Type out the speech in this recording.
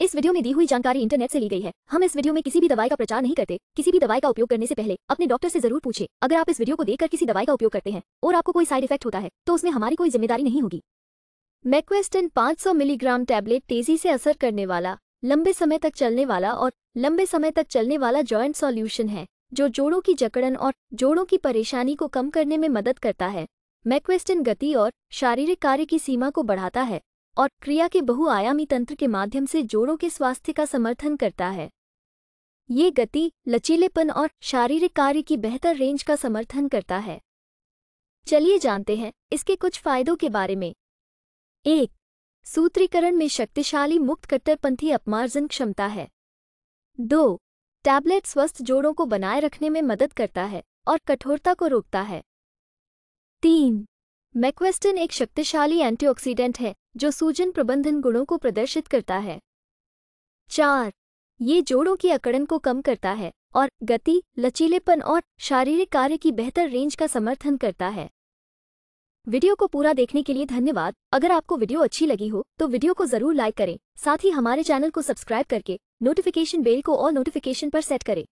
इस वीडियो में दी हुई जानकारी इंटरनेट से ली गई है हम इस वीडियो में किसी भी दवाई का प्रचार नहीं करते किसी भी दवाई का उपयोग करने से पहले अपने डॉक्टर से जरूर पूछे अगर आप इस वीडियो को देखकर किसी दवाई का उपयोग करते हैं और आपको कोई साइड इफेक्ट होता है तो उसमें हमारी कोई जिम्मेदारी नहीं होगी मैक्वेस्टन पांच मिलीग्राम टैबलेट तेजी से असर करने वाला लंबे समय तक चलने वाला और लंबे समय तक चलने वाला ज्वाइंट सॉल्यूशन है जो जोड़ों की जकड़न और जोड़ों की परेशानी को कम करने में मदद करता है मैक्वेस्टन गति और शारीरिक कार्य की सीमा को बढ़ाता है और क्रिया के बहुआयामी तंत्र के माध्यम से जोड़ों के स्वास्थ्य का समर्थन करता है ये गति लचीलेपन और शारीरिक कार्य की बेहतर रेंज का समर्थन करता है चलिए जानते हैं इसके कुछ फायदों के बारे में एक सूत्रीकरण में शक्तिशाली मुक्त कट्टरपंथी अपमार्जन क्षमता है दो टैबलेट स्वस्थ जोड़ों को बनाए रखने में मदद करता है और कठोरता को रोकता है तीन मैक्वेस्टन एक शक्तिशाली एंटीऑक्सीडेंट है जो सूजन प्रबंधन गुणों को प्रदर्शित करता है चार ये जोड़ों की अकड़न को कम करता है और गति लचीलेपन और शारीरिक कार्य की बेहतर रेंज का समर्थन करता है वीडियो को पूरा देखने के लिए धन्यवाद अगर आपको वीडियो अच्छी लगी हो तो वीडियो को जरूर लाइक करें साथ ही हमारे चैनल को सब्सक्राइब करके नोटिफिकेशन बेल को और नोटिफिकेशन पर सेट करें